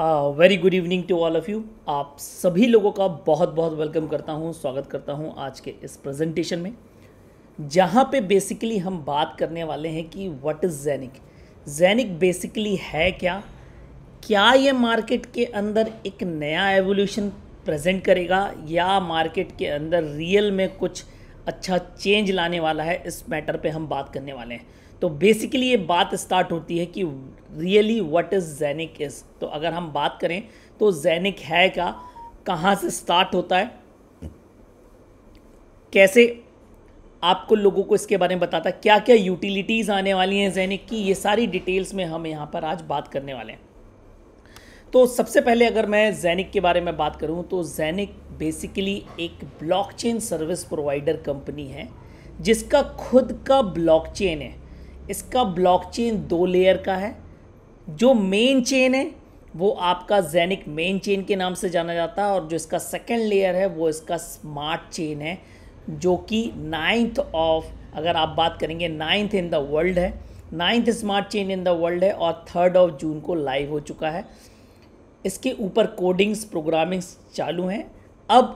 very good evening to all of you आप सभी लोगों का बहुत बहुत वेलकम करता हूँ स्वागत करता हूँ आज के इस प्रेजेंटेशन में जहाँ पे बेसिकली हम बात करने वाले हैं कि what is Zeniq Zeniq basically है क्या क्या ये मार्केट के अंदर एक नया एवोल्यूशन प्रेजेंट करेगा या मार्केट के अंदर रियल में कुछ अच्छा चेंज लाने वाला है इस मैटर पे हम बात करने वाले हैं तो बेसिकली ये बात स्टार्ट होती है कि really what is Zeniq is तो अगर हम बात करें तो जैनिक है क्या कहाँ से स्टार्ट होता है कैसे आपको लोगों को इसके बारे में बताता है क्या क्या यूटिलिटीज़ आने वाली हैं जैनिक की ये सारी डिटेल्स में हम यहाँ पर आज बात करने वाले हैं तो सबसे पहले अगर मैं जैनिक के बारे में बात करूँ तो जैनिक बेसिकली एक ब्लॉकचेन सर्विस प्रोवाइडर कंपनी है जिसका खुद का ब्लॉकचेन है इसका ब्लॉकचेन दो लेयर का है जो मेन चेन है वो आपका जैनिक मेन चेन के नाम से जाना जाता है और जो इसका सेकेंड लेयर है वो इसका स्मार्ट चेन है जो कि नाइन्थ ऑफ अगर आप बात करेंगे नाइन्थ इन द वर्ल्ड है ninth smart chain in the world है और थर्ड ऑफ जून को लाइव हो चुका है इसके ऊपर कोडिंग्स प्रोग्रामिंग्स चालू हैं अब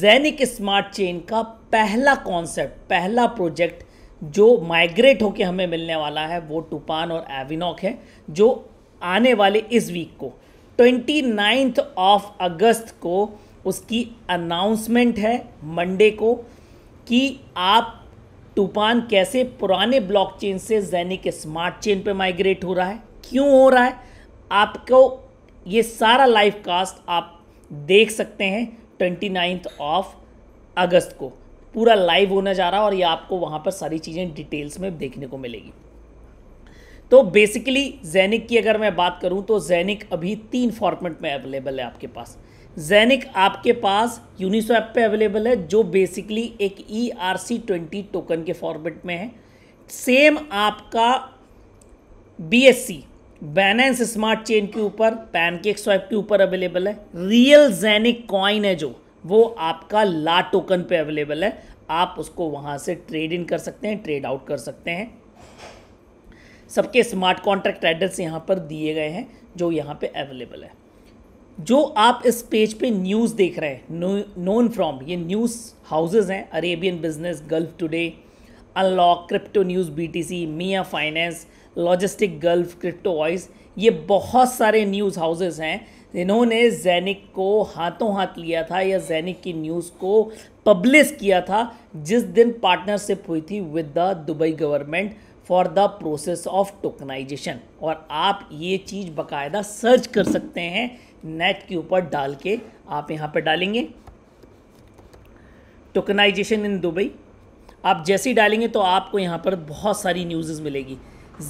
जैनिक स्मार्ट चेन का पहला कॉन्सेप्ट पहला प्रोजेक्ट जो माइग्रेट होके हमें मिलने वाला है वो टूपान और एविनॉक है जो आने वाले इस वीक को ट्वेंटी नाइन्थ ऑफ अगस्त को उसकी अनाउंसमेंट है मंडे को कि आप टूपान कैसे पुराने ब्लॉकचेन से जैनिक स्मार्ट चेन पे माइग्रेट हो रहा है क्यों हो रहा है आपको ये सारा लाइव कास्ट आप देख सकते हैं ट्वेंटी नाइन्थ ऑफ अगस्त को पूरा लाइव होने जा रहा है और ये आपको वहाँ पर सारी चीज़ें डिटेल्स में देखने को मिलेगी तो बेसिकली जैनिक की अगर मैं बात करूँ तो जैनिक अभी तीन फॉर्मेट में अवेलेबल है आपके पास जैनिक आपके पास यूनिस्वैप पे अवेलेबल है जो बेसिकली एक E R C twenty token के फॉर्मेट में है सेम आपका B S C Binance smart chain के ऊपर पैनकेक स्वैप के ऊपर अवेलेबल है रियल जैनिक कॉइन है जो वो आपका ला टोकन पे अवेलेबल है आप उसको वहाँ से ट्रेड इन कर सकते हैं ट्रेड आउट कर सकते हैं सबके स्मार्ट कॉन्ट्रैक्ट एड्रेस यहाँ पर दिए गए हैं जो यहाँ पे अवेलेबल है जो आप इस पेज पे न्यूज़ देख रहे हैं नोन फ्रॉम ये न्यूज़ हाउसेज हैं Arabian business Gulf today unlock crypto news BTC Mia finance logistic Gulf crypto voice ये बहुत सारे न्यूज़ हाउसेज हैं इन्होंने जैनिक को हाथों हाथ लिया था या जैनिक की न्यूज़ को पब्लिश किया था जिस दिन पार्टनरशिप हुई थी with the Dubai government for the process of tokenization और आप ये चीज़ बकायदा सर्च कर सकते हैं नेट के ऊपर डाल के आप यहाँ पर डालेंगे टोकनाइजेशन इन दुबई आप जैसे ही डालेंगे तो आपको यहाँ पर बहुत सारी न्यूज़ मिलेगी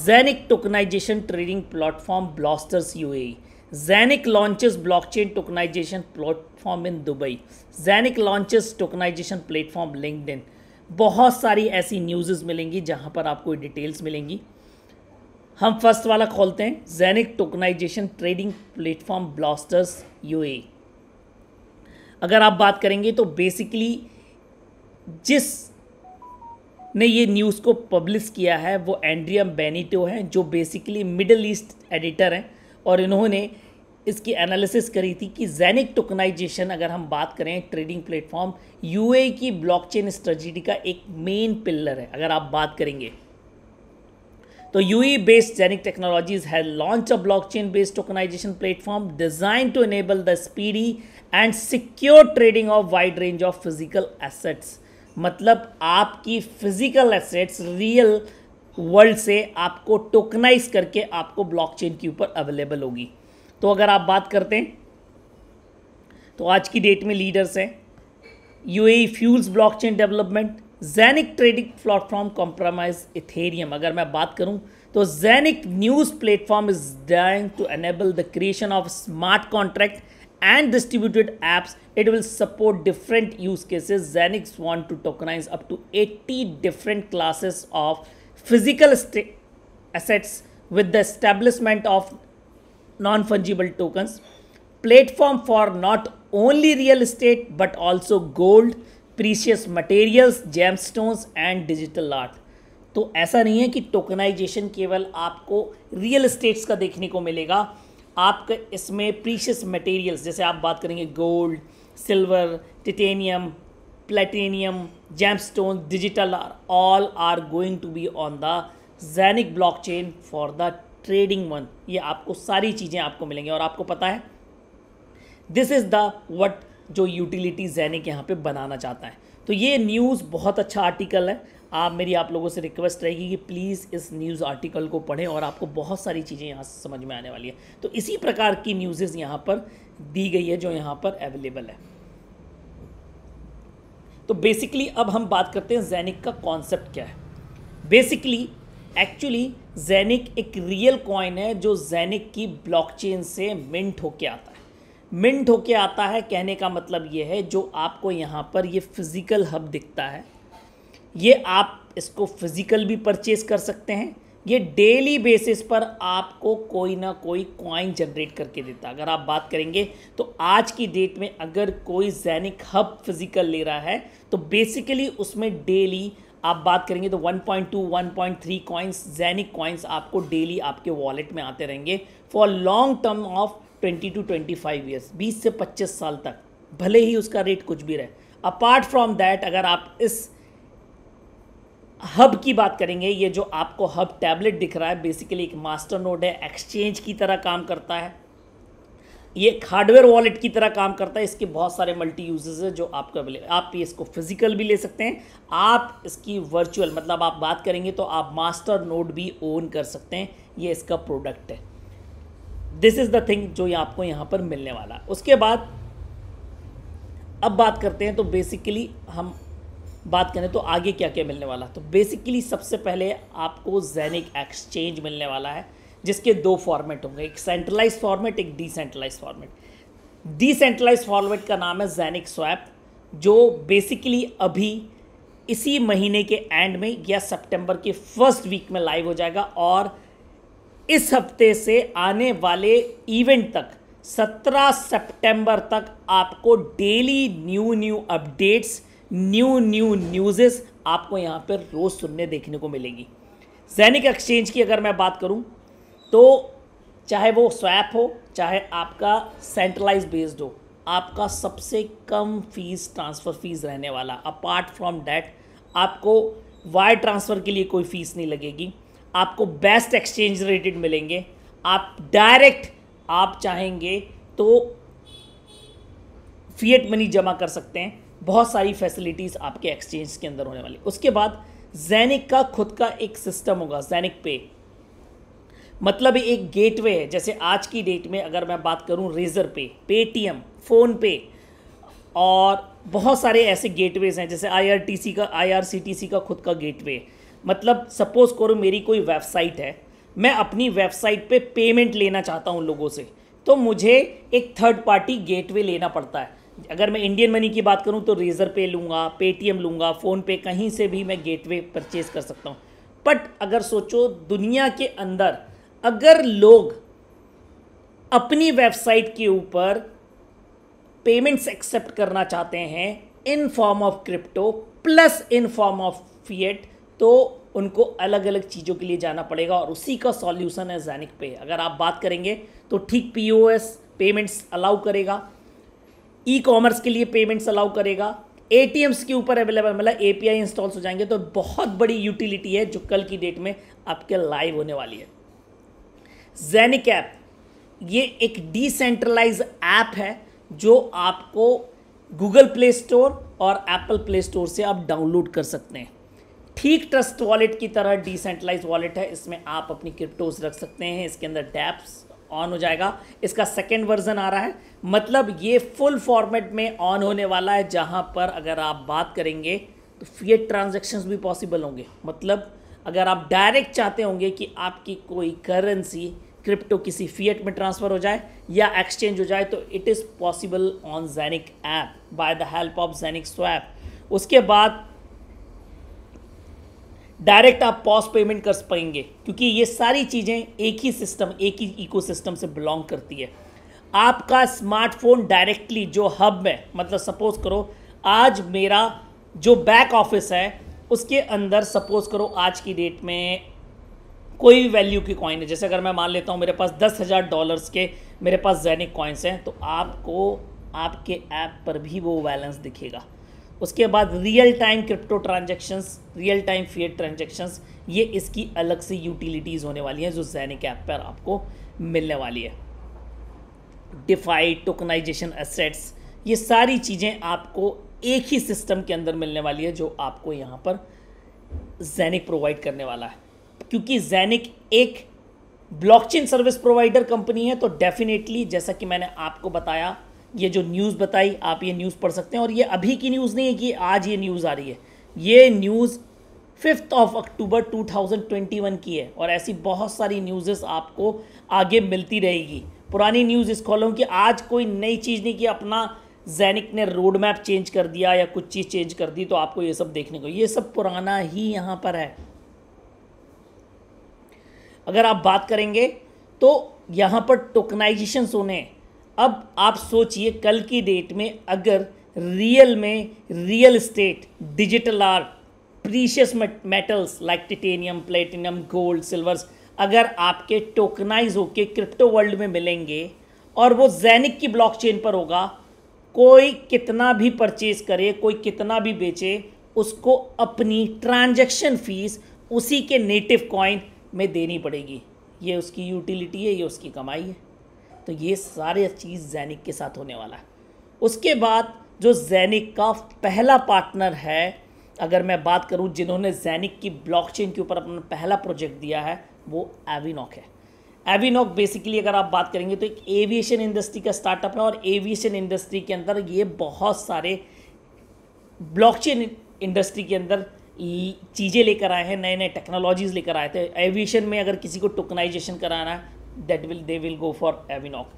जैनिक tokenization trading platform blasters U blockchain tokenization platform in Dubai जैनिक launches tokenization platform LinkedIn बहुत सारी ऐसी न्यूज़ मिलेंगी जहाँ पर आपको डिटेल्स मिलेंगी हम फर्स्ट वाला खोलते हैं जैनिक tokenization trading platform blasters UAE अगर आप बात करेंगे तो बेसिकली जिस ने ये न्यूज़ को पब्लिश किया है वो एंड्रियम बेनिटो हैं जो बेसिकली मिडल ईस्ट एडिटर हैं और इन्होंने इसकी एनालिसिस करी थी कि जैनिक टोकनाइजेशन अगर हम बात करें ट्रेडिंग प्लेटफॉर्म यूए की ब्लॉकचेन स्ट्रेटजी का एक मेन पिलर है अगर आप बात करेंगे तो यूए बेस्ड जैनिक टेक्नोलॉजीज है launch a blockchain based tokenization platform design to enable the speedy and secure trading of wide range of physical assets मतलब आपकी फिजिकल एसेट्स रियल वर्ल्ड से आपको टोकनाइज करके आपको ब्लॉकचेन के ऊपर अवेलेबल होगी तो अगर आप बात करते हैं तो आज की डेट में लीडर्स हैं U A fuels blockchain development जैनिक ट्रेडिंग प्लेटफॉर्म कॉम्प्रोमाइज इथेरियम अगर मैं बात करूं तो जैनिक news platform is dying to enable the creation of smart contract and distributed apps it will support different use cases जैनिक्स want to tokenize up to 80 different classes of physical assets with the establishment of non-fungible tokens platform for not only real estate but also gold precious materials gemstones and digital art तो ऐसा नहीं है कि tokenization केवल आपको real estates का देखने को मिलेगा आपके इसमें प्रीशियस मटेरियल्स जैसे आप बात करेंगे gold silver titanium stone digital art all are going to be on the जैनिक blockchain for the trading one ये आपको सारी चीज़ें आपको मिलेंगी और आपको पता है दिस इज़ द वट जो यूटिलिटी जैनिक यहाँ पे बनाना चाहता है तो ये न्यूज़ बहुत अच्छा आर्टिकल है आप मेरी आप लोगों से रिक्वेस्ट रहेगी कि प्लीज़ इस न्यूज़ आर्टिकल को पढ़ें और आपको बहुत सारी चीज़ें यहाँ से समझ में आने वाली है तो इसी प्रकार की न्यूज़ेज़ यहाँ पर दी गई है जो यहाँ पर अवेलेबल है तो बेसिकली अब हम बात करते हैं जैनिक का कॉन्सेप्ट क्या है बेसिकली एक्चुअली जैनिक एक रियल कॉइन है जो जैनिक की ब्लॉकचेन से मिंट होके आता है मिंट होके आता है कहने का मतलब ये है जो आपको यहाँ पर ये फिज़िकल हब दिखता है ये आप इसको फिज़िकल भी परचेज़ कर सकते हैं ये डेली बेसिस पर आपको कोई ना कोई कॉइन जनरेट करके देता है अगर आप बात करेंगे तो आज की डेट में अगर कोई जैनिक हब फिजिकल ले रहा है तो बेसिकली उसमें डेली आप बात करेंगे तो 1.2, 1.3 कॉइन्स जैनिक कॉइन्स आपको डेली आपके वॉलेट में आते रहेंगे for long term of 20 to 25 years बीस से 25 साल तक भले ही उसका रेट कुछ भी रहे अपार्ट फ्रॉम दैट अगर आप इस हब की बात करेंगे ये जो आपको हब टैबलेट दिख रहा है बेसिकली एक मास्टर नोड है एक्सचेंज की तरह काम करता है ये एक हार्डवेयर वॉलेट की तरह काम करता है इसके बहुत सारे मल्टी यूजेस है जो आपका अवेलेबल आप इसको फिजिकल भी ले सकते हैं आप इसकी वर्चुअल मतलब आप बात करेंगे तो आप मास्टर नोड भी ओन कर सकते हैं ये इसका प्रोडक्ट है दिस इज़ द थिंग जो आपको यहाँ पर मिलने वाला उसके बाद अब बात करते हैं तो बेसिकली हम बात करें तो आगे क्या क्या मिलने वाला तो बेसिकली सबसे पहले आपको जैनिक एक्सचेंज मिलने वाला है जिसके दो फॉर्मेट होंगे एक सेंट्रलाइज फॉर्मेट एक डिसेंट्रलाइज फॉर्मेट डिसेंट्रलाइज फॉर्मेट का नाम है जैनिक स्वैप जो बेसिकली अभी इसी महीने के एंड में या सितंबर के फर्स्ट वीक में लाइव हो जाएगा और इस हफ्ते से आने वाले इवेंट तक 17 सितंबर तक आपको daily new new updates new new newses आपको यहाँ पर रोज़ सुनने देखने को मिलेंगी जैनिक एक्सचेंज की अगर मैं बात करूँ तो चाहे वो स्वैप हो चाहे आपका सेंट्रलाइज बेस्ड हो आपका सबसे कम फीस ट्रांसफ़र फीस रहने वाला अपार्ट फ्रॉम डैट आपको वायर ट्रांसफ़र के लिए कोई फ़ीस नहीं लगेगी आपको बेस्ट एक्सचेंज रेटेड मिलेंगे आप डायरेक्ट आप चाहेंगे तो फीएट मनी जमा कर सकते हैं बहुत सारी फैसिलिटीज़ आपके एक्सचेंज के अंदर होने वाली उसके बाद जैनिक का खुद का एक सिस्टम होगा जैनिक पे मतलब एक गेटवे है जैसे आज की डेट में अगर मैं बात करूं रेज़र पे पेटीएम फ़ोन पे और बहुत सारे ऐसे गेटवेज हैं जैसे आईआरटीसी का आईआरसीटीसी का खुद का गेटवे मतलब सपोज़ करो मेरी कोई वेबसाइट है मैं अपनी वेबसाइट पे पेमेंट लेना चाहता हूँ लोगों से तो मुझे एक थर्ड पार्टी गेटवे लेना पड़ता है अगर मैं इंडियन मनी की बात करूँ तो रेज़र पे लूँगा पेटीएम लूँगा फ़ोनपे कहीं से भी मैं गेटवे परचेज़ कर सकता हूँ बट अगर सोचो दुनिया के अंदर अगर लोग अपनी वेबसाइट के ऊपर पेमेंट्स एक्सेप्ट करना चाहते हैं in form of crypto plus in form of fiat तो उनको अलग अलग चीज़ों के लिए जाना पड़ेगा और उसी का सॉल्यूशन है जैनिक पे अगर आप बात करेंगे तो ठीक पीओएस पेमेंट्स अलाउ करेगा ई कॉमर्स के लिए पेमेंट्स अलाउ करेगा ए के ऊपर अवेलेबल मतलब ए पी इंस्टॉल्स हो जाएंगे तो बहुत बड़ी यूटिलिटी है जो कल की डेट में आपके लाइव होने वाली है जैनिक ऐप ये एक डिसेंट्रलाइज ऐप है जो आपको गूगल प्ले स्टोर और एप्पल प्ले स्टोर से आप डाउनलोड कर सकते हैं ठीक ट्रस्ट वॉलेट की तरह डिसेंट्रलाइज वॉलेट है इसमें आप अपनी क्रिप्टोज रख सकते हैं इसके अंदर डैप्स ऑन हो जाएगा इसका सेकेंड वर्जन आ रहा है मतलब ये फुल फॉर्मेट में ऑन होने वाला है जहाँ पर अगर आप बात करेंगे तो फीएड ट्रांजेक्शन्स भी पॉसिबल होंगे मतलब अगर आप डायरेक्ट चाहते होंगे कि आपकी कोई करेंसी क्रिप्टो किसी फीएट में ट्रांसफ़र हो जाए या एक्सचेंज हो जाए तो इट इज़ पॉसिबल ऑन जैनिक app by the help of जैनिक स्वैप उसके बाद डायरेक्ट आप पॉस पेमेंट कर पाएंगे क्योंकि ये सारी चीज़ें एक ही सिस्टम एक ही इकोसिस्टम से बिलोंग करती है आपका स्मार्टफोन डायरेक्टली जो हब में मतलब सपोज करो आज मेरा जो बैक ऑफिस है उसके अंदर सपोज करो आज की डेट में कोई भी वैल्यू की कॉइन है जैसे अगर मैं मान लेता हूँ मेरे पास दस हज़ार डॉलर्स के मेरे पास जैनिक कॉइन्स हैं तो आपको आपके ऐप पर भी वो बैलेंस दिखेगा उसके बाद real time crypto transactions real time fed transactions ये इसकी अलग से यूटिलिटीज़ होने वाली हैं जो जैनिक ऐप पर आपको मिलने वाली है डिफाइड टोकनाइजेशन एसेट्स ये सारी चीज़ें आपको एक ही सिस्टम के अंदर मिलने वाली है जो आपको यहाँ पर जैनिक प्रोवाइड करने वाला है क्योंकि जैनिक एक ब्लॉकचेन सर्विस प्रोवाइडर कंपनी है तो डेफिनेटली जैसा कि मैंने आपको बताया ये जो न्यूज़ बताई आप ये न्यूज़ पढ़ सकते हैं और ये अभी की न्यूज़ नहीं है कि आज ये न्यूज़ आ रही है ये न्यूज़ फिफ्थ ऑफ अक्टूबर 2021 की है और ऐसी बहुत सारी न्यूज़ेस आपको आगे मिलती रहेगी पुरानी न्यूज़ इस कॉलम की आज कोई नई चीज़ नहीं कि अपना जैनिक ने रोड मैप चेंज कर दिया या कुछ चीज़ चेंज कर दी तो आपको ये सब देखने को ये सब पुराना ही यहाँ पर है अगर आप बात करेंगे तो यहाँ पर टोकनाइजेशन होने अब आप सोचिए कल की डेट में अगर रियल में real estate digital art precious metals like titanium platinum gold silvers अगर आपके टोकनाइज होके क्रिप्टो वर्ल्ड में मिलेंगे और वो जैनिक की ब्लॉकचेन पर होगा कोई कितना भी परचेज करे कोई कितना भी बेचे उसको अपनी ट्रांजैक्शन फीस उसी के नेटिव कॉइन में देनी पड़ेगी ये उसकी यूटिलिटी है ये उसकी कमाई है तो ये सारे चीज़ जैनिक के साथ होने वाला है उसके बाद जो जैनिक का पहला पार्टनर है अगर मैं बात करूँ जिन्होंने जैनिक की ब्लॉकचेन के ऊपर अपना पहला प्रोजेक्ट दिया है वो एविनॉक है एविनॉक बेसिकली अगर आप बात करेंगे तो एक एविएशन इंडस्ट्री का स्टार्टअप है और एविएशन इंडस्ट्री के अंदर ये बहुत सारे ब्लॉकचेन इंडस्ट्री के अंदर चीज़ें लेकर आए हैं नए नए टेक्नोलॉजीज़ लेकर आए थे एविएशन में अगर किसी को टोकनाइजेशन कराना है that will they will go for Avinoc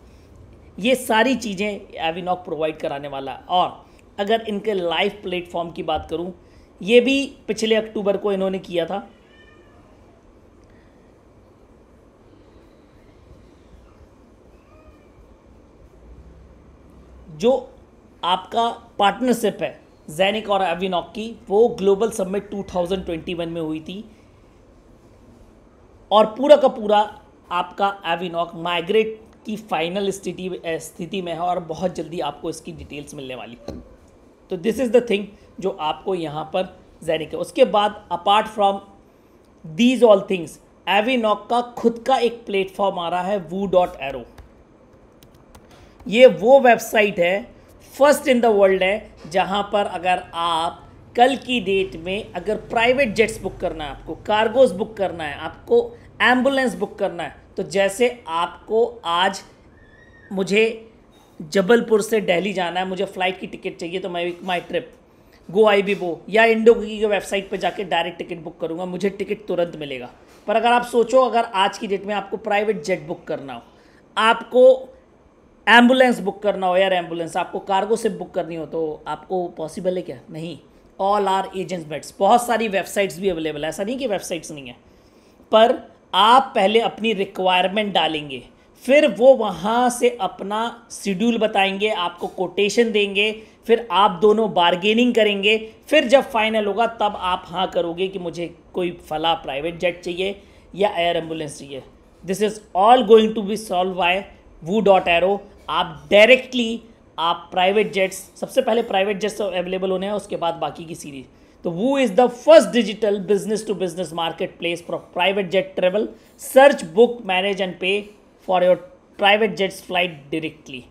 ये सारी चीज़ें एविनॉक प्रोवाइड कराने वाला और अगर इनके लाइव प्लेटफॉर्म की बात करूं ये भी पिछले अक्टूबर को इन्होंने किया था जो आपका पार्टनरशिप है जैनिक और एविनॉक की वो ग्लोबल समिट 2021 में हुई थी और पूरा का पूरा आपका एविनॉक माइग्रेट की फाइनल स्थिति स्थिति में है और बहुत जल्दी आपको इसकी डिटेल्स मिलने वाली तो दिस इज़ द थिंग जो आपको यहाँ पर जैनिक है उसके बाद apart from these all things Avinoc का खुद का एक प्लेटफॉर्म आ रहा है वू डॉट एरो ये वो वेबसाइट है फर्स्ट इन द वर्ल्ड है जहाँ पर अगर आप कल की डेट में अगर प्राइवेट जेट्स बुक करना है आपको कार्गोज बुक करना है आपको एम्बुलेंस बुक करना है तो जैसे आपको आज मुझे जबलपुर से दिल्ली जाना है मुझे फ़्लाइट की टिकट चाहिए तो मैं माई ट्रिप गो आई बी बो या इंडो की वेबसाइट पर जाके डायरेक्ट टिकट बुक करूँगा मुझे टिकट तुरंत मिलेगा पर अगर आप सोचो अगर आज की डेट में आपको प्राइवेट जेट बुक करना हो आपको एम्बुलेंस बुक करना हो यार एम्बुलेंस आपको कार्गो से बुक करनी हो तो आपको पॉसिबल है क्या नहीं ऑल आर एजेंट्स बेट्स बहुत सारी वेबसाइट्स भी अवेलेबल है ऐसा नहीं कि वेबसाइट्स नहीं है पर आप पहले अपनी रिक्वायरमेंट डालेंगे फिर वो वहाँ से अपना शेड्यूल बताएंगे आपको कोटेशन देंगे फिर आप दोनों बारगेनिंग करेंगे फिर जब फाइनल होगा तब आप हाँ करोगे कि मुझे कोई फला प्राइवेट जेट चाहिए या एयर एम्बुलेंस चाहिए this is all going to be solve by Wu dot aero आप डायरेक्टली आप प्राइवेट जेट्स सबसे पहले प्राइवेट जेट्स अवेलेबल होने हैं उसके बाद बाकी की सीरीज़ तो वो is the first digital business to business marketplace for private jet travel search book manage and pay for your private jets flight directly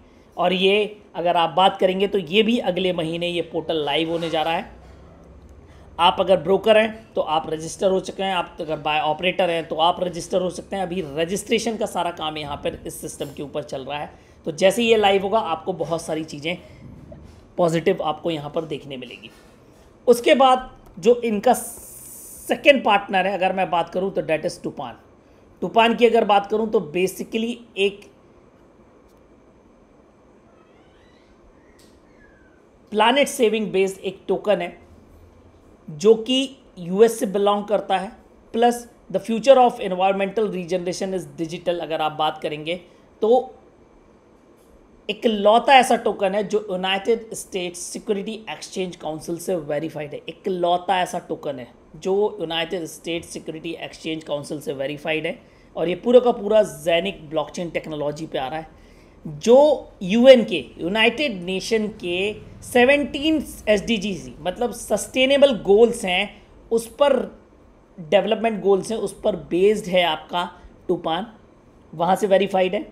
और ये अगर आप बात करेंगे तो ये भी अगले महीने ये पोर्टल लाइव होने जा रहा है आप अगर ब्रोकर हैं तो आप रजिस्टर हो चुके हैं आप अगर बाय ऑपरेटर हैं तो आप रजिस्टर हो सकते हैं अभी रजिस्ट्रेशन का सारा काम यहाँ पर इस सिस्टम के ऊपर चल रहा है तो जैसे ये लाइव होगा आपको बहुत सारी चीज़ें पॉजिटिव आपको यहाँ पर देखने मिलेगी उसके बाद जो इनका सेकेंड पार्टनर है अगर मैं बात करूँ तो डेट इज़ टूपान टूपान की अगर बात करूँ तो बेसिकली एक प्लानट सेविंग बेस्ड एक टोकन है जो कि यूएस से बिलोंग करता है plus the future of environmental regeneration is digital अगर आप बात करेंगे तो लौता ऐसा टोकन है जो United States security exchange council से वेरीफाइड है एक लौता ऐसा टोकन है जो United State security exchange council से वेरीफाइड है और ये पूरा का पूरा जैनिक ब्लॉकचेन टेक्नोलॉजी पे आ रहा है जो यूएन के यूनाइटेड नेशन के 17 एस मतलब सस्टेनेबल गोल्स हैं उस पर डेवलपमेंट गोल्स हैं उस पर बेस्ड है आपका टूपान वहाँ से वेरीफाइड है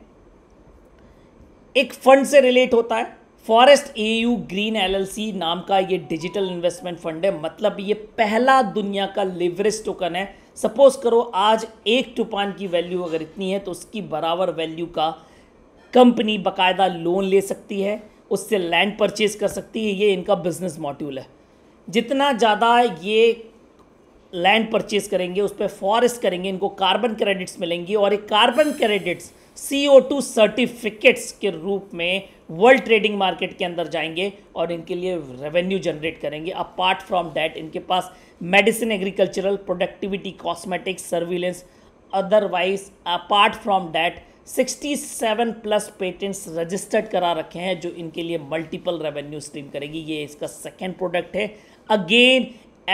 एक फंड से रिलेट होता है forest A U green C नाम का ये डिजिटल इन्वेस्टमेंट फंड है मतलब ये पहला दुनिया का लिवरेज टोकन है सपोज करो आज एक टूपान की वैल्यू अगर इतनी है तो उसकी बराबर वैल्यू का कंपनी बाकायदा लोन ले सकती है उससे लैंड परचेज कर सकती है ये इनका बिजनेस मॉड्यूल है जितना ज़्यादा ये लैंड परचेज करेंगे उस पर फॉरेस्ट करेंगे इनको कार्बन क्रेडिट्स मिलेंगी और ये carbon credits C O two certificates के रूप में वर्ल्ड ट्रेडिंग मार्केट के अंदर जाएंगे और इनके लिए रेवेन्यू जनरेट करेंगे अपार्ट फ्रॉम डैट इनके पास medicine agricultural productivity cosmetics surveillance otherwise apart from that 67 plus patents registered करा रखे हैं जो इनके लिए मल्टीपल रेवेन्यू स्ट्रीम करेगी ये इसका सेकेंड प्रोडक्ट है again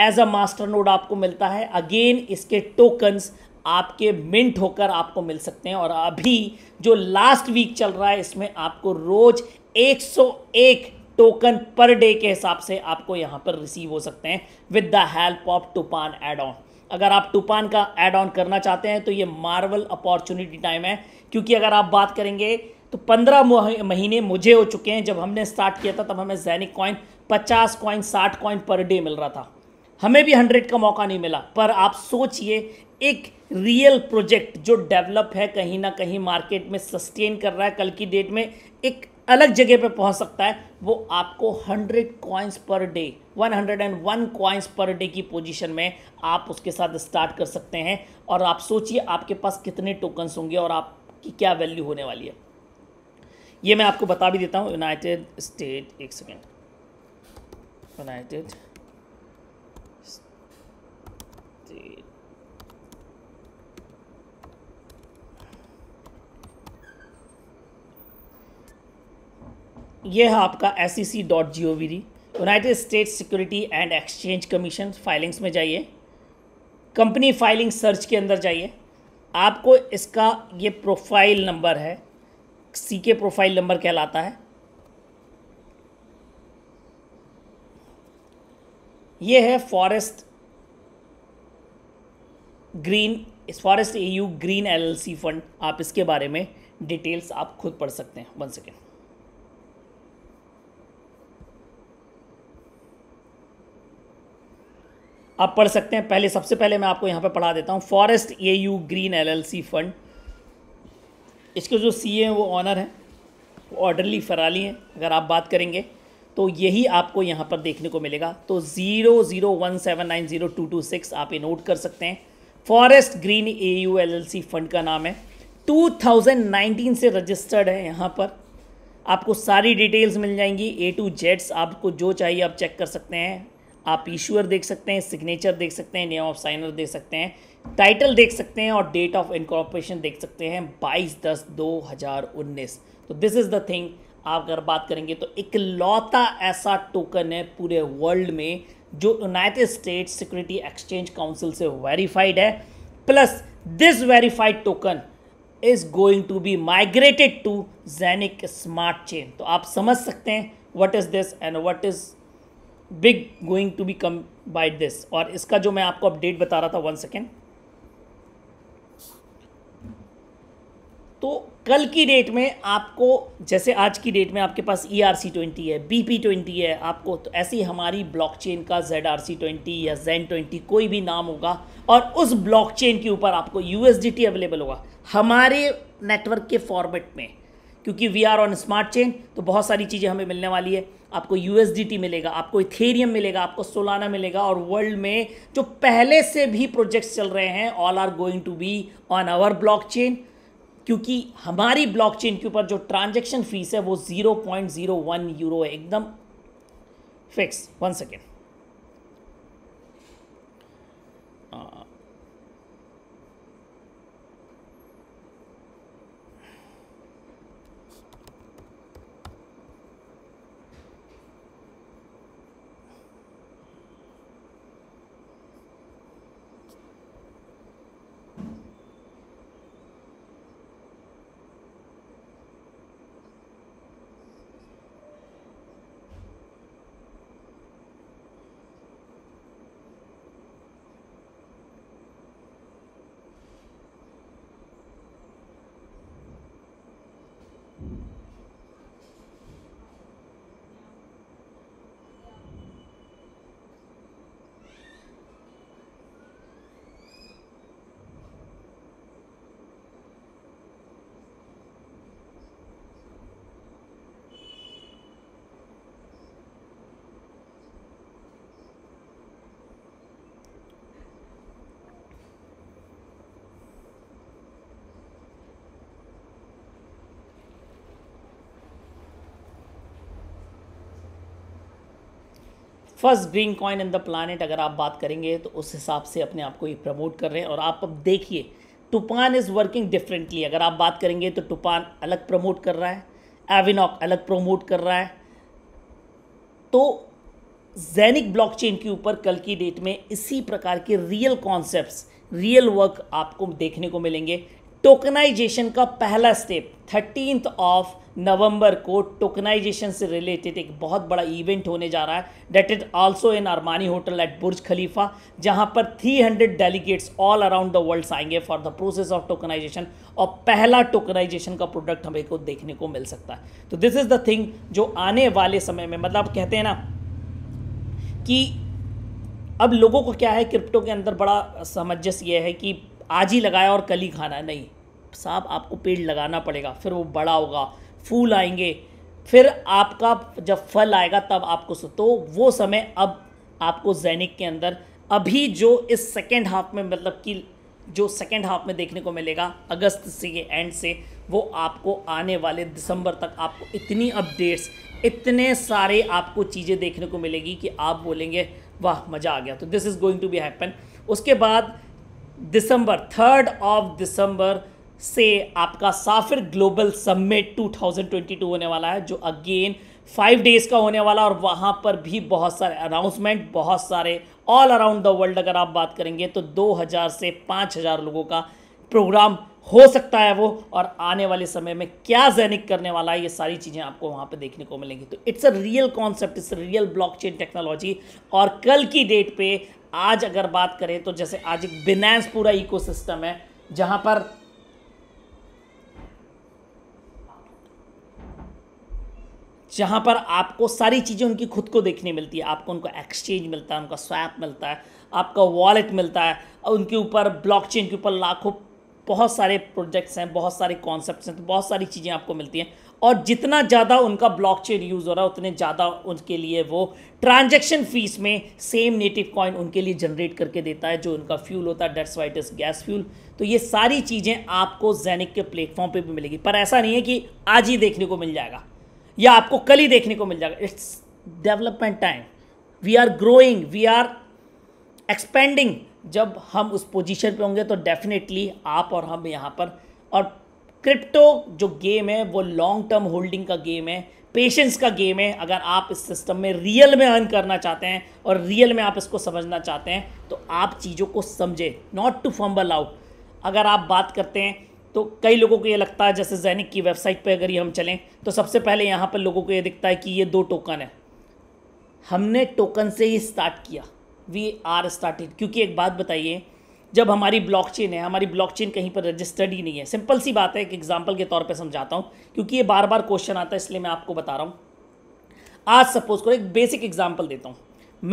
as a master node आपको मिलता है अगेन इसके टोकन्स आपके मिंट होकर आपको मिल सकते हैं और अभी जो लास्ट वीक चल रहा है इसमें आपको रोज़ 101 टोकन पर डे के हिसाब से आपको यहां पर रिसीव हो सकते हैं with the help of Tupan add on अगर आप टूपान का एड ऑन करना चाहते हैं तो ये मार्वल अपॉर्चुनिटी टाइम है क्योंकि अगर आप बात करेंगे तो पंद्रह महीने मुझे हो चुके हैं जब हमने स्टार्ट किया था तब हमें जैनिक कॉइन पचास कॉइन साठ कॉइन पर डे मिल रहा था हमें भी हंड्रेड का मौका नहीं मिला पर आप सोचिए एक रियल प्रोजेक्ट जो डेवलप है कहीं ना कहीं मार्केट में सस्टेन कर रहा है कल की डेट में एक अलग जगह पे पहुंच सकता है वो आपको 100 coins per day 101 coins per day की पोजीशन में आप उसके साथ स्टार्ट कर सकते हैं और आप सोचिए आपके पास कितने टोकन्स होंगे और आपकी क्या वैल्यू होने वाली है ये मैं आपको बता भी देता हूँ यूनाइटेड स्टेट एक सेकेंड यूनाइटेड स्टेट ये है आपका S C C dot G O V D United State security and exchange commission filings में जाइए कंपनी फाइलिंग सर्च के अंदर जाइए आपको इसका ये प्रोफाइल नंबर है सी के प्रोफाइल नंबर कहलाता है ये है फॉरेस्ट ग्रीन इस forest A U green LLC fund आप इसके बारे में डिटेल्स आप खुद पढ़ सकते हैं वन सेकेंड आप पढ़ सकते हैं पहले सबसे पहले मैं आपको यहाँ पर पढ़ा देता हूँ forest A U green L L C fund इसके जो सी ए हैं वो ऑनर हैं ऑर्डरली फराली हैं अगर आप बात करेंगे तो यही आपको यहाँ पर देखने को मिलेगा तो zero zero one seven nine zero two two six आप ये नोट कर सकते हैं forest green A U L L C fund का नाम है टू थाउजेंड नाइनटीन से रजिस्टर्ड है यहाँ पर आपको सारी डिटेल्स मिल जाएंगी ए टू जेड्स आपको जो चाहिए आप चेक कर सकते हैं आप ईश्यूअर देख सकते हैं सिग्नेचर देख सकते हैं नेम ऑफ साइनर देख सकते हैं टाइटल देख सकते हैं और डेट ऑफ इनकॉर्पोरेशन देख सकते हैं 22 दस 2019 तो दिस इज़ द थिंग आप अगर बात करेंगे तो इकलौता ऐसा टोकन है पूरे वर्ल्ड में जो United State security exchange council से वेरीफाइड है plus this verified token is going to be migrated to जैनिक स्मार्ट चेन तो आप समझ सकते हैं what is this and what is big going to be come by this और इसका जो मैं आपको अपडेट बता रहा था वन सेकेंड तो कल की डेट में आपको जैसे आज की डेट में आपके पास ई आर सी ट्वेंटी है बी पी ट्वेंटी है आपको तो ऐसी हमारी हमारी ब्लॉकचेन का जेड आर सी ट्वेंटी या जेन ट्वेंटी कोई भी नाम होगा और उस ब्लॉकचेन के ऊपर आपको U S D T available होगा हमारे नेटवर्क के फॉर्मेट में क्योंकि we are on smart chain तो बहुत सारी चीज़ें हमें मिलने वाली है आपको यू मिलेगा आपको इथेरियम मिलेगा आपको सोलाना मिलेगा और वर्ल्ड में जो पहले से भी प्रोजेक्ट्स चल रहे हैं all are going to be on our blockchain क्योंकि हमारी ब्लॉकचेन के ऊपर जो ट्रांजेक्शन फीस है वो zero point zero one euro है एकदम fix one second first green coin in the planet अगर आप बात करेंगे तो उस हिसाब से अपने आप को ये प्रमोट कर रहे हैं और आप अब देखिए टुपान इज़ वर्किंग डिफरेंटली अगर आप बात करेंगे तो टुपान अलग प्रमोट कर रहा है एविनॉक अलग प्रमोट कर रहा है तो जैनिक ब्लॉकचेन के ऊपर कल की डेट में इसी प्रकार के रियल कॉन्सेप्ट्स रियल वर्क आपको देखने को मिलेंगे टोकनाइजेशन का पहला स्टेप थर्टींथ ऑफ नवंबर को टोकनाइजेशन से रिलेटेड एक बहुत बड़ा इवेंट होने जा रहा है that is also in Armani hotel at Burj Khalifa जहां पर 300 delegates all around the world आएंगे for the process of tokenization और पहला टोकनाइजेशन का प्रोडक्ट हमें को देखने को मिल सकता है तो दिस इज द थिंग जो आने वाले समय में मतलब कहते हैं ना कि अब लोगों को क्या है क्रिप्टो के अंदर बड़ा समंजस ये है कि आज ही लगाया और कल ही खाना नहीं साहब आपको पेड़ लगाना पड़ेगा फिर वो बड़ा होगा फूल आएंगे फिर आपका जब फल आएगा तब आपको तो वो समय अब आपको जैनिक के अंदर अभी जो इस सेकेंड हाफ में मतलब कि जो सेकेंड हाफ में देखने को मिलेगा अगस्त से ये एंड से वो आपको आने वाले दिसंबर तक आपको इतनी अपडेट्स इतने सारे आपको चीज़ें देखने को मिलेगी कि आप बोलेंगे वाह मज़ा आ गया तो this is going to be happen उसके बाद दिसंबर थर्ड ऑफ दिसंबर से आपका साफिर ग्लोबल समिट 2022 होने वाला है जो अगेन फाइव डेज का होने वाला और वहाँ पर भी बहुत सारे अनाउंसमेंट बहुत सारे ऑल अराउंड द वर्ल्ड अगर आप बात करेंगे तो 2000 से 5000 लोगों का प्रोग्राम हो सकता है वो और आने वाले समय में क्या जैनिक करने वाला है ये सारी चीज़ें आपको वहाँ पे देखने को मिलेंगी तो it's a real concept it's real blockchain technology और कल की डेट पे आज अगर बात करें तो जैसे आज एक बिनेंस पूरा इकोसिस्टम है जहाँ पर जहाँ पर आपको सारी चीज़ें उनकी खुद को देखने मिलती है आपको उनको एक्सचेंज मिलता है उनका स्वैप मिलता है आपका वॉलेट मिलता है उनके ऊपर ब्लॉकचेन के ऊपर लाखों बहुत सारे प्रोजेक्ट्स हैं बहुत सारे कॉन्सेप्ट्स हैं तो बहुत सारी चीज़ें आपको मिलती हैं और जितना ज़्यादा उनका ब्लॉकचेन यूज़ हो रहा है उतने ज़्यादा उनके लिए वो ट्रांजेक्शन फीस में सेम नेटिव कॉइन उनके लिए जनरेट करके देता है जो उनका फ्यूल होता है that's what is gas fuel तो ये सारी चीज़ें आपको जैनिक के प्लेटफॉर्म पर भी मिलेगी पर ऐसा नहीं है कि आज ही देखने को मिल जाएगा या आपको कल ही देखने को मिल जाएगा it's development time we are growing we are expanding जब हम उस पोजीशन पे होंगे तो डेफिनेटली आप और हम यहाँ पर और क्रिप्टो जो गेम है वो लॉन्ग टर्म होल्डिंग का गेम है पेशेंस का गेम है अगर आप इस सिस्टम में रियल में अर्न करना चाहते हैं और रियल में आप इसको समझना चाहते हैं तो आप चीज़ों को समझें नॉट टू फम्बल आउट अगर आप बात करते हैं तो कई लोगों को ये लगता है जैसे जैनिक की वेबसाइट पे अगर ये हम चलें तो सबसे पहले यहाँ पर लोगों को ये दिखता है कि ये दो टोकन है हमने टोकन से ही स्टार्ट किया वी आर स्टार्टेड क्योंकि एक बात बताइए जब हमारी ब्लॉकचेन है हमारी ब्लॉकचेन कहीं पर रजिस्टर्ड ही नहीं है सिंपल सी बात है एक एग्जाम्पल के तौर पर समझाता हूँ क्योंकि ये बार बार क्वेश्चन आता है इसलिए मैं आपको बता रहा हूँ आज सपोज करो एक बेसिक एग्जाम्पल देता हूँ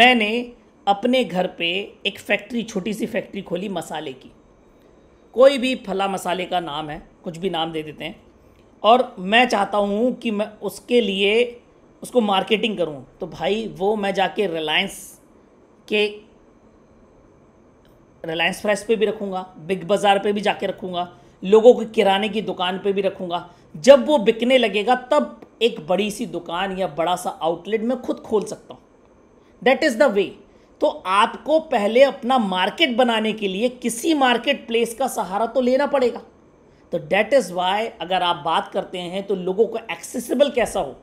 मैंने अपने घर पे एक फैक्ट्री छोटी सी फैक्ट्री खोली मसाले की कोई भी फला मसाले का नाम है कुछ भी नाम दे देते हैं और मैं चाहता हूँ कि मैं उसके लिए उसको मार्केटिंग करूँ तो भाई वो मैं जाके रिलायंस के रिलायंस फ्रेश पे भी रखूँगा बिग बाज़ार पे भी जाके रखूँगा लोगों के किराने की दुकान पे भी रखूँगा जब वो बिकने लगेगा तब एक बड़ी सी दुकान या बड़ा सा आउटलेट मैं खुद खोल सकता हूँ दैट इज़ द वे तो आपको पहले अपना मार्केट बनाने के लिए किसी मार्केट प्लेस का सहारा तो लेना पड़ेगा तो डेट इज़ वाई अगर आप बात करते हैं तो लोगों को एक्सेसिबल कैसा हो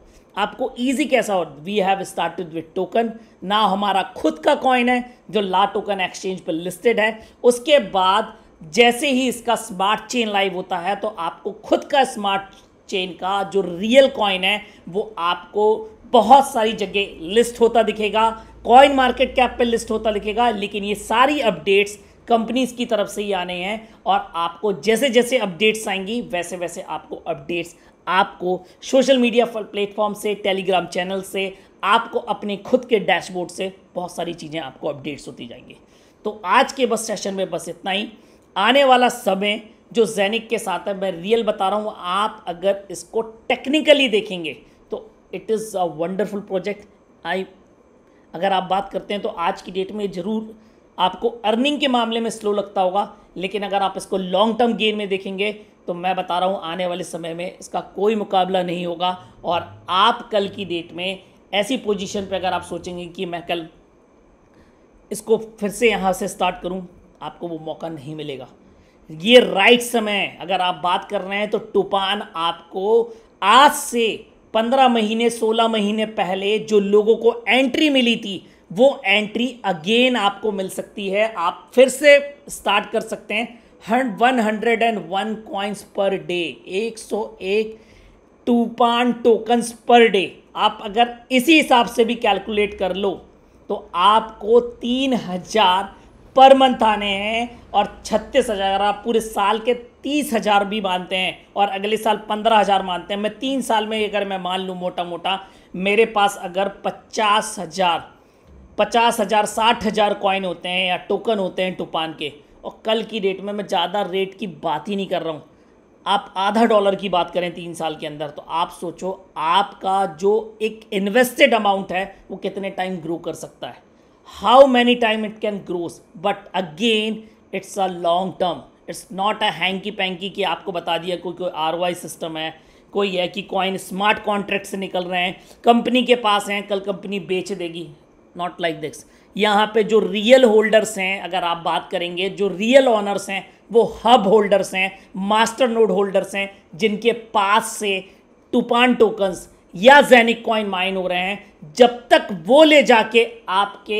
आपको ईजी कैसा हो we have started with token ना हमारा खुद का कॉइन है जो ला टोकन एक्सचेंज पर लिस्टेड है उसके बाद जैसे ही इसका स्मार्ट चेन लाइव होता है तो आपको खुद का स्मार्ट चेन का जो रियल कॉइन है वो आपको बहुत सारी जगह लिस्ट होता दिखेगा कॉइन मार्केट कैप पे लिस्ट होता दिखेगा लेकिन ये सारी अपडेट्स कंपनीज की तरफ से ही आने हैं और आपको जैसे जैसे अपडेट्स आएंगी वैसे वैसे आपको अपडेट्स आपको सोशल मीडिया प्लेटफॉर्म से टेलीग्राम चैनल से आपको अपने खुद के डैशबोर्ड से बहुत सारी चीज़ें आपको अपडेट्स होती जाएंगी तो आज के बस सेशन में बस इतना ही आने वाला समय जो जैनिक के साथ है मैं रियल बता रहा हूँ आप अगर इसको टेक्निकली देखेंगे it is a wonderful project I अगर आप बात करते हैं तो आज की डेट में ज़रूर आपको अर्निंग के मामले में स्लो लगता होगा लेकिन अगर आप इसको लॉन्ग टर्म गेन में देखेंगे तो मैं बता रहा हूँ आने वाले समय में इसका कोई मुकाबला नहीं होगा और आप कल की डेट में ऐसी पोजीशन पर अगर आप सोचेंगे कि मैं कल इसको फिर से यहाँ से स्टार्ट करूँ आपको वो मौका नहीं मिलेगा ये राइट समय अगर आप बात कर रहे हैं तो टुपान आपको आज से पंद्रह महीने सोलह महीने पहले जो लोगों को एंट्री मिली थी वो एंट्री अगेन आपको मिल सकती है आप फिर से स्टार्ट कर सकते हैं one hundred and one coins per day एक सौ एक टूपान टोकन्स पर डे आप अगर इसी हिसाब से भी कैलकुलेट कर लो तो आपको तीन हजार पर मंथ आने हैं और छत्तीस हज़ार आप पूरे साल के तीस हज़ार भी मानते हैं और अगले साल पंद्रह हज़ार मानते हैं मैं तीन साल में अगर मैं मान लूँ मोटा मोटा मेरे पास अगर पचास हज़ार पचास हज़ार साठ हज़ार कॉइन होते हैं या टोकन होते हैं टुपान के और कल की डेट में मैं ज़्यादा रेट की बात ही नहीं कर रहा हूँ आप आधा डॉलर की बात करें तीन साल के अंदर तो आप सोचो आपका जो एक इन्वेस्टेड अमाउंट है वो कितने टाइम ग्रो कर सकता है how many time it can grows but again it's a long term it's not a hanky panky कि आपको बता दिया कोई कोई आर वाई सिस्टम है कोई है कि कॉइन स्मार्ट कॉन्ट्रैक्ट से निकल रहे हैं कंपनी के पास हैं कल कंपनी बेच देगी नॉट लाइक दिस यहाँ पे जो रियल होल्डर्स हैं अगर आप बात करेंगे जो रियल ऑनर्स हैं वो हब होल्डर्स हैं मास्टर नोड होल्डर्स हैं जिनके पास से टूपान टोकन्स या जैनिक कॉइन माइन हो रहे हैं जब तक वो ले जाके आपके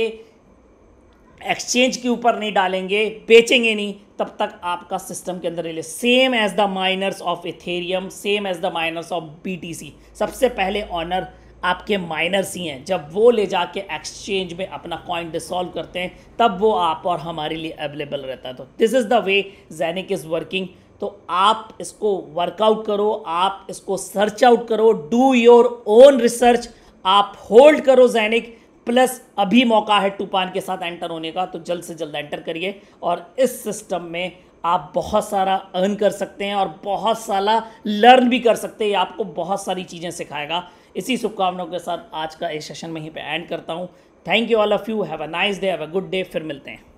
एक्सचेंज के ऊपर नहीं डालेंगे बेचेंगे नहीं तब तक आपका सिस्टम के अंदर ले same as the miners of Ethereum same as the miners of BTC सबसे पहले ऑनर आपके माइनर्स ही हैं जब वो ले जाके एक्सचेंज में अपना कॉइन डिसॉल्व करते हैं तब वो आप और हमारे लिए अवेलेबल रहता है तो दिस इज़ द वे जैनिक इज़ वर्किंग तो आप इसको वर्कआउट करो आप इसको सर्च आउट करो डू योर ओन रिसर्च आप होल्ड करो जैनिक प्लस अभी मौका है टूपान के साथ एंटर होने का तो जल्द से जल्द एंटर करिए और इस सिस्टम में आप बहुत सारा अर्न कर सकते हैं और बहुत सारा लर्न भी कर सकते हैं आपको बहुत सारी चीज़ें सिखाएगा इसी शुभकामनाओं के साथ आज का इस सेशन में ही पे एंड करता हूँ thank you all of you have a nice day have a good day फिर मिलते हैं